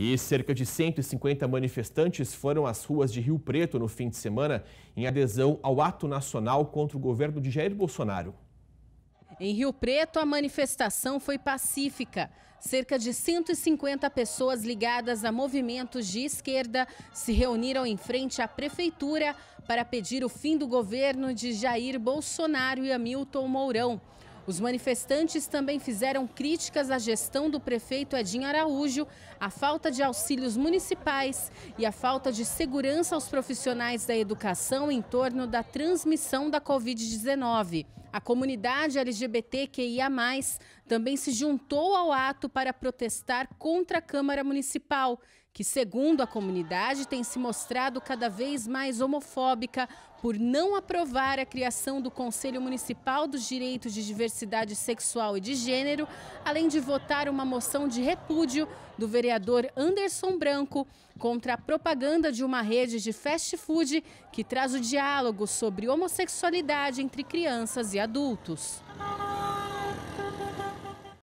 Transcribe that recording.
E cerca de 150 manifestantes foram às ruas de Rio Preto no fim de semana em adesão ao ato nacional contra o governo de Jair Bolsonaro. Em Rio Preto, a manifestação foi pacífica. Cerca de 150 pessoas ligadas a movimentos de esquerda se reuniram em frente à prefeitura para pedir o fim do governo de Jair Bolsonaro e Hamilton Mourão. Os manifestantes também fizeram críticas à gestão do prefeito Edinho Araújo, à falta de auxílios municipais e à falta de segurança aos profissionais da educação em torno da transmissão da Covid-19. A comunidade LGBTQIA, também se juntou ao ato para protestar contra a Câmara Municipal, que, segundo a comunidade, tem se mostrado cada vez mais homofóbica por não aprovar a criação do Conselho Municipal dos Direitos de Diversidade Sexual e de Gênero, além de votar uma moção de repúdio do vereador Anderson Branco contra a propaganda de uma rede de fast food que traz o diálogo sobre homossexualidade entre crianças e adultos.